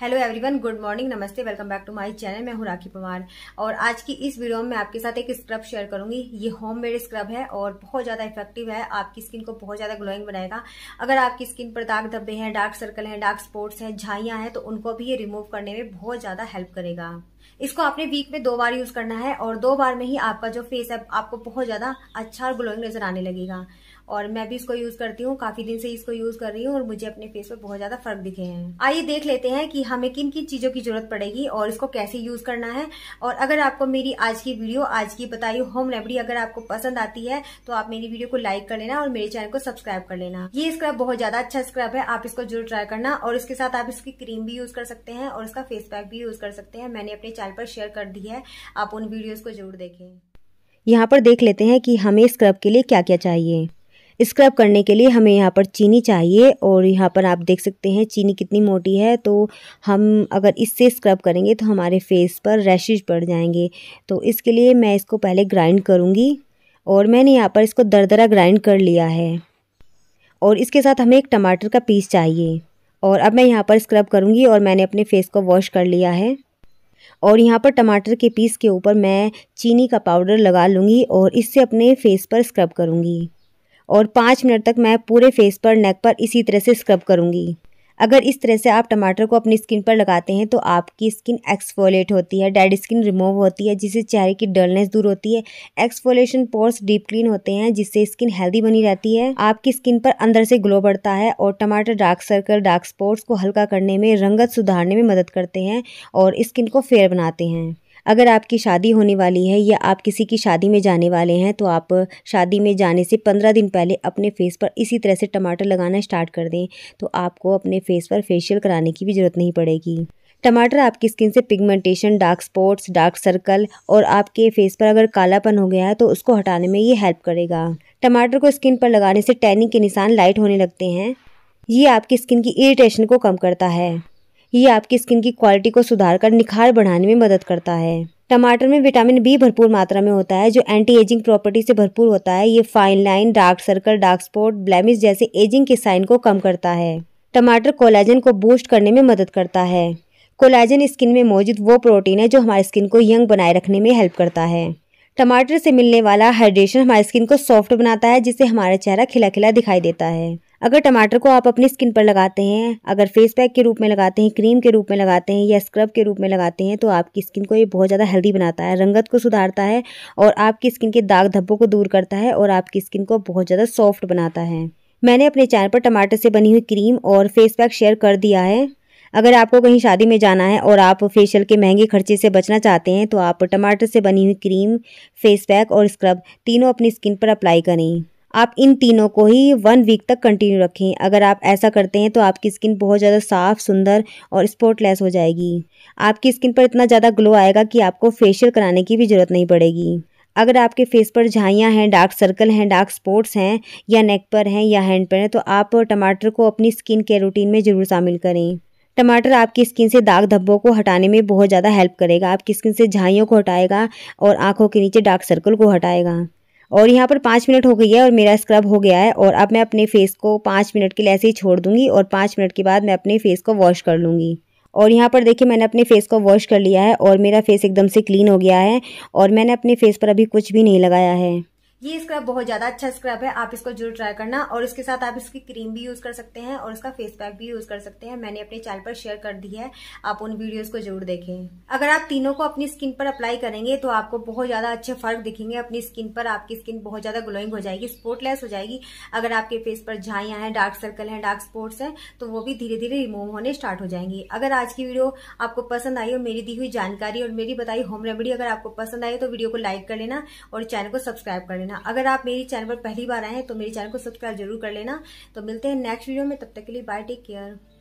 hello everyone good morning नमस्ते welcome back to my channel मैं हूं राखी पवार और आज की इस वीडियो में आपके साथ एक स्क्रब शेयर करूंगी ये होम मेड स्क्रब है और बहुत ज़्यादा इफेक्टिव है आपकी स्किन को बहुत ज़्यादा ग्लोइंग बनाएगा अगर आपकी स्किन पर दाग धब्बे हैं डार्क सर्कल हैं डार्क स्पॉट्स हैं झाइया हैं तो उनको भी ये रिमूव करने में बहुत ज़्यादा हेल्प करेगा इसको आपने वीक में दो बार यूज करना है और दो बार में ही आपका जो फेस है आपको बहुत ज्यादा अच्छा और ग्लोइंग नजर आने लगेगा और मैं भी इसको यूज करती हूँ काफी दिन से इसको यूज कर रही हूँ और मुझे अपने फेस पर बहुत ज्यादा फर्क दिखे हैं आइए देख लेते हैं कि हमें किन किन चीज़ों की ज़रूरत पड़ेगी और इसको कैसे यूज़ करना है और अगर आपको मेरी आज की वीडियो आज की बताई होम रेमेडी अगर आपको पसंद आती है तो आप मेरी वीडियो को लाइक कर लेना और मेरे चैनल को सब्सक्राइब कर लेना ये स्क्रब बहुत ज़्यादा अच्छा स्क्रब है आप इसको जरूर ट्राई करना और इसके साथ आप इसकी क्रीम भी यूज़ कर सकते हैं और इसका फेस पैक भी यूज़ कर सकते हैं मैंने अपने चैनल पर शेयर कर दी है आप उन वीडियोज़ को जरूर देखें यहाँ पर देख लेते हैं कि हमें स्क्रब के लिए क्या क्या चाहिए स्क्रब करने के लिए हमें यहाँ पर चीनी चाहिए और यहाँ पर आप देख सकते हैं चीनी कितनी मोटी है तो हम अगर इससे स्क्रब करेंगे तो हमारे फेस पर रैशेज पड़ जाएंगे तो इसके लिए मैं इसको पहले ग्राइंड करूँगी और मैंने यहाँ पर इसको दरदरा ग्राइंड कर लिया है और इसके साथ हमें एक टमाटर का पीस चाहिए और अब मैं यहाँ पर स्क्रब करूँगी और मैंने अपने फेस को वॉश कर लिया है और यहाँ पर टमाटर के पीस के ऊपर मैं चीनी का पाउडर लगा लूँगी और इससे अपने फेस पर स्क्रब करूँगी और पाँच मिनट तक मैं पूरे फेस पर नेक पर इसी तरह से स्क्रब करूँगी अगर इस तरह से आप टमाटर को अपनी स्किन पर लगाते हैं तो आपकी स्किन एक्सफोलेट होती है डेड स्किन रिमूव होती है जिससे चेहरे की डलनेस दूर होती है एक्सफोलेशन पोर्स डीप क्लीन होते हैं जिससे स्किन हेल्दी बनी रहती है आपकी स्किन पर अंदर से ग्लो बढ़ता है और टमाटर डार्क सर्कल डार्क स्पॉट्स को हल्का करने में रंगत सुधारने में मदद करते हैं और स्किन को फेयर बनाते हैं अगर आपकी शादी होने वाली है या आप किसी की शादी में जाने वाले हैं तो आप शादी में जाने से पंद्रह दिन पहले अपने फेस पर इसी तरह से टमाटर लगाना स्टार्ट कर दें तो आपको अपने फेस पर फेशियल कराने की भी ज़रूरत नहीं पड़ेगी टमाटर आपकी स्किन से pigmentation dark spots dark circle और आपके फेस पर अगर कालापन हो गया है तो उसको हटाने में ये हेल्प करेगा टमाटर को स्किन पर लगाने से टैनिंग के निशान लाइट होने लगते हैं ये आपकी स्किन की इरिटेशन को कम करता है ये आपकी स्किन की क्वालिटी को सुधार कर निखार बढ़ाने में मदद करता है टमाटर में विटामिन बी भरपूर मात्रा में होता है जो एंटी एजिंग प्रॉपर्टी से भरपूर होता है ये fine line dark circle dark spot blemish जैसे एजिंग के साइन को कम करता है टमाटर कोलाजन को बूस्ट करने में मदद करता है कोलाजन स्किन में मौजूद वो प्रोटीन है जो हमारी स्किन को यंग बनाए रखने में हेल्प करता है टमाटर से मिलने वाला हाइड्रेशन हमारी स्किन को सॉफ्ट बनाता है जिससे हमारा चेहरा खिला खिला दिखाई देता है अगर टमाटर को आप अपनी स्किन पर लगाते हैं अगर फेस पैक के रूप में लगाते हैं क्रीम के रूप में लगाते हैं या स्क्रब के रूप में लगाते हैं तो आपकी स्किन को ये बहुत ज़्यादा हेल्दी बनाता है रंगत को सुधारता है और आपकी स्किन के दाग धब्बों को दूर करता है और आपकी स्किन को बहुत ज़्यादा सॉफ्ट बनाता है मैंने अपने चैनल पर टमाटर से बनी हुई क्रीम और फेस पैक शेयर कर दिया है अगर आपको कहीं शादी में जाना है और आप फेशियल के महंगे खर्चे से बचना चाहते हैं तो आप टमाटर से बनी हुई क्रीम फेस पैक और स्क्रब तीनों अपनी स्किन पर अप्लाई करें आप इन तीनों को ही वन वीक तक कंटिन्यू रखें अगर आप ऐसा करते हैं तो आपकी स्किन बहुत ज़्यादा साफ़ सुंदर और स्पॉटलेस हो जाएगी आपकी स्किन पर इतना ज़्यादा ग्लो आएगा कि आपको फेशियल कराने की भी ज़रूरत नहीं पड़ेगी अगर आपके फेस पर झाइयाँ हैं डार्क सर्कल हैं डार्क स्पॉट्स हैं या नेक पर हैं या हैंड पर हैं तो आप टमाटर को अपनी स्किन केयर रूटीन में ज़रूर शामिल करें टमाटर आपकी स्किन से दाग धब्बों को हटाने में बहुत ज़्यादा हेल्प करेगा आपकी स्किन से झाइयों को हटाएगा और आँखों के नीचे डार्क सर्कल को हटाएगा और यहाँ पर पाँच मिनट हो गई है और मेरा स्क्रब हो गया है और अब मैं अपने फेस को पाँच मिनट के लिए ऐसे ही छोड़ दूँगी और पाँच मिनट के बाद मैं अपने फेस को वॉश कर लूँगी और यहाँ पर देखिए मैंने अपने फेस को वॉश कर लिया है और मेरा फेस एकदम से क्लीन हो गया है और मैंने अपने फेस पर अभी कुछ भी नहीं लगाया है ये स्क्रब बहुत ज्यादा अच्छा स्क्रब है आप इसको जरूर ट्राई करना और इसके साथ आप इसकी क्रीम भी यूज कर सकते हैं और इसका फेस पैक भी यूज कर सकते हैं मैंने अपने चैनल पर शेयर कर दी है आप उन वीडियोज को जरूर देखें अगर आप तीनों को अपनी स्किन पर अप्लाई करेंगे तो आपको बहुत ज्यादा अच्छे फर्क दिखेंगे अपनी स्किन पर आपकी स्किन बहुत ज्यादा ग्लोइंग हो जाएगी स्पोर्टलेस हो जाएगी अगर आपके फेस पर झाइया है डार्क सर्कल है डार्क स्पॉट्स है तो वो भी धीरे धीरे रिमूव होने स्टार्ट हो जाएंगी अगर आज की वीडियो आपको पसंद आई और मेरी दी हुई जानकारी और मेरी बताई होम रेमेडी अगर आपको पसंद आई तो वीडियो को लाइक कर लेना और चैनल को सब्सक्राइब कर लेना लेना अगर आप मेरी चैनल पर पहली बार आए हैं तो मेरे चैनल को सब्सक्राइब जरूर कर लेना तो मिलते हैं नेक्स्ट वीडियो में तब तक के लिए बाय टेक केयर